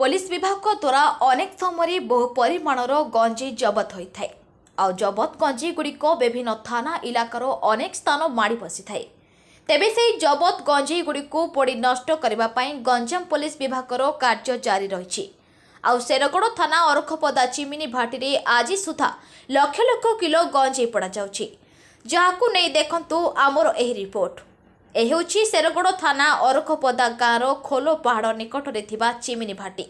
police ବିଭାଗ ଦ୍ୱାରା ଅନେକ ସମୟରେ ବହୁ ପରିମାଣର ଗଞ୍ଜେଇ ଜବତ ହୋଇଥାଏ ଆଉ ଜବତ ଗଞ୍ଜେଇଗୁଡ଼ିକ ବିଭିନ୍ନ ଥାନା ଇଲାକାର ଅନେକ ସ୍ଥାନ ମାଡ଼ି ବସିଥାଏ ତେବେ ସେହି ଜବତ ଗଞ୍ଜେଇଗୁଡ଼ିକୁ ପୋଡ଼ି ନଷ୍ଟ କରିବା ପାଇଁ ଗଞ୍ଜାମ ପୋଲିସ ବିଭାଗର କାର୍ଯ୍ୟ ଜାରି ରହିଛି ଆଉ ଶେରଗଡ଼ ଥାନା ଅରଖପଦା ଚିମିନି ଭାଟିରେ ଆଜି ସୁଦ୍ଧା ଲକ୍ଷ ଲକ୍ଷ କିଲୋ ଗଞ୍ଜେଇ ପଡ଼ାଯାଉଛି ଯାହାକୁ ନେଇ ଦେଖନ୍ତୁ ଆମର ଏହି ରିପୋର୍ଟ ଏ ହେଉଛି ଶେରଗଡ଼ ଥାନା ଅରଖପଦା ଗାଁର ଖୋଲ ପାହାଡ଼ ନିକଟରେ ଥିବା ଚିମିନି ଭାଟି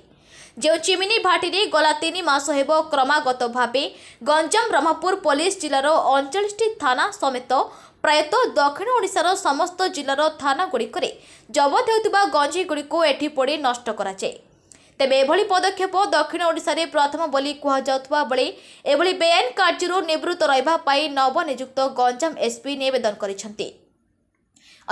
ଯେଉଁ ଚିମିନି ଭାଟିରେ ଗଲା ତିନି ମାସ ହେବ କ୍ରମାଗତ ଭାବେ ଗଞ୍ଜାମ ବ୍ରହ୍ମପୁର ପୋଲିସ ଜିଲ୍ଲାର ଅଣଚାଳିଶଟି ଥାନା ସମେତ ପ୍ରାୟତଃ ଦକ୍ଷିଣ ଓଡ଼ିଶାର ସମସ୍ତ ଜିଲ୍ଲାର ଥାନାଗୁଡ଼ିକରେ ଜବତ ହେଉଥିବା ଗଞ୍ଜେଇଗୁଡ଼ିକୁ ଏଠି ପୋଡ଼ି ନଷ୍ଟ କରାଯାଏ ତେବେ ଏଭଳି ପଦକ୍ଷେପ ଦକ୍ଷିଣ ଓଡ଼ିଶାରେ ପ୍ରଥମ ବୋଲି କୁହାଯାଉଥିବା ବେଳେ ଏଭଳି ବେଆଇନ କାର୍ଯ୍ୟରୁ ନିବୃତ୍ତ ରହିବା ପାଇଁ ନବନିଯୁକ୍ତ ଗଞ୍ଜାମ ଏସ୍ପି ନିବେଦନ କରିଛନ୍ତି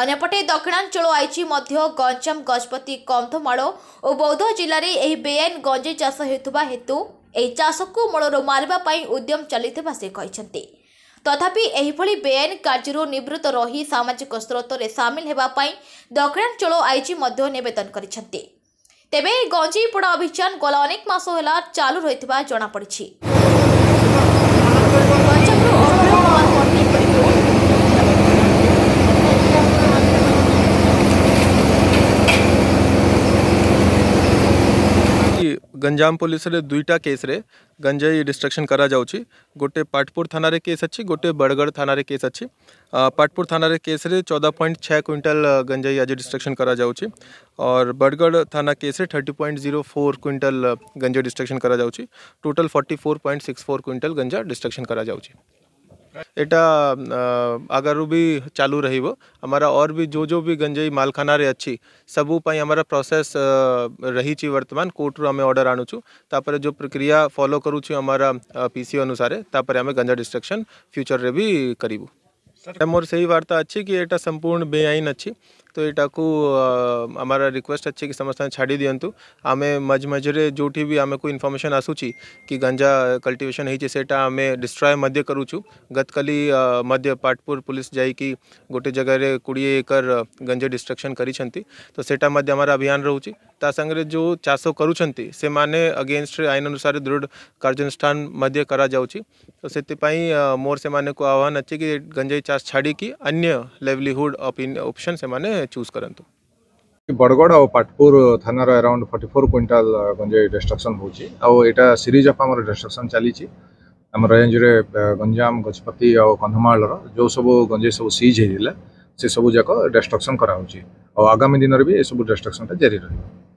ଅନ୍ୟପଟେ ଦକ୍ଷିଣାଞ୍ଚଳ ଆଇଜି ମଧ୍ୟ ଗଞ୍ଜାମ ଗଜପତି କନ୍ଧମାଳ ଓ ବୌଦ୍ଧ ଜିଲ୍ଲାରେ ଏହି ବେଆଇନ ଗଞ୍ଜେଇ ଚାଷ ହେଉଥିବା ହେତୁ ଏହି ଚାଷକୁ ମୂଳରୁ ମାରିବା ପାଇଁ ଉଦ୍ୟମ ଚାଲିଥିବା ସେ କହିଛନ୍ତି ତଥାପି ଏହିଭଳି ବେଆଇନ କାର୍ଯ୍ୟରୁ ନିବୃତ୍ତ ରହି ସାମାଜିକ ସ୍ରୋତରେ ସାମିଲ ହେବା ପାଇଁ ଦକ୍ଷିଣାଞ୍ଚଳ ଆଇଜି ମଧ୍ୟ ନିବେଦନ କରିଛନ୍ତି ତେବେ ଏହି ଗଞ୍ଜେଇପଡ଼ା ଅଭିଯାନ ଗଲା ଅନେକ ମାସ ହେଲା ଚାଲୁ ରହିଥିବା ଜଣାପଡ଼ିଛି गंजाम पुलिस रे दुईटा केस रे गंजाई डिस्ट्रक्शन करा जाउची गोटे पाटपुर थाना रे केस अच्छी गोटे बड़गड़ थाना रे केस अच्छी पाटपुर थाना रे केस रे छः क्विंटल गंजाई आज डिस्ट्रक्शन करा जाउची और बड़गड़ थाना केस रे 30.04 क्विंटल गंजा डिस्ट्रक्शन करा जाउची टोटल 44.64 क्विंटल गंजा डिस्ट्रक्शन करा जाउची एटा आगर भी चालू रहिबो हमारा और भी जो जो भी गंजई मालखाना अच्छी सब पई प्रोसेस रही बर्तमान कोर्ट रो हमें ऑर्डर आनु तापर जो प्रक्रिया फॉलो करू छु हमारा पीसी अनुसार तापर हमें गंजा डिस्ट्रक्शन फ्यूचर रे भी करूँ सर मोर सही वार्ता अच्छी कि एटा संपूर्ण बेआईन अच्छी तो यहाँ को आम रिक्वेस्ट अच्छे कि समस्त छाड़ दिं आम मझ मझे जो भी आम को इनफर्मेसन आसूची कि गंजा कल्टेसन होटा आम डिस्ट्रय मध्य करुचु गत काली पाटपुर पुलिस जाकि गोटे जगार कोड़े एकर गंजे डिस्ट्रक्शन कर तो अभियान रोचे तांगे जो चाष करुंने अगेन्स्ट आईन अनुसार दृढ़ कार्यानुषान कर तो से मोर से आह्वान अच्छे कि गंजे चाष छाड़ी अन्न लाइवलीहुड ऑप्शन से माने चूज़ करन तो बड़गड़ आ पाटपुर थानार एराउंड फर्टी फोर क्विंटाल गंजे डिस्ट्रक्शन होटा सीरीज अफ आम डिस्ट्रक्शन चली आम रेंजरे गंजाम गजपति आ कंधमाल जो सब गंजे सब सीज होता से सबूक डेस्ट्रक्शन कराऊ आगामी दिन में भी यह सब डेस्ट्रक्शन जारी रहा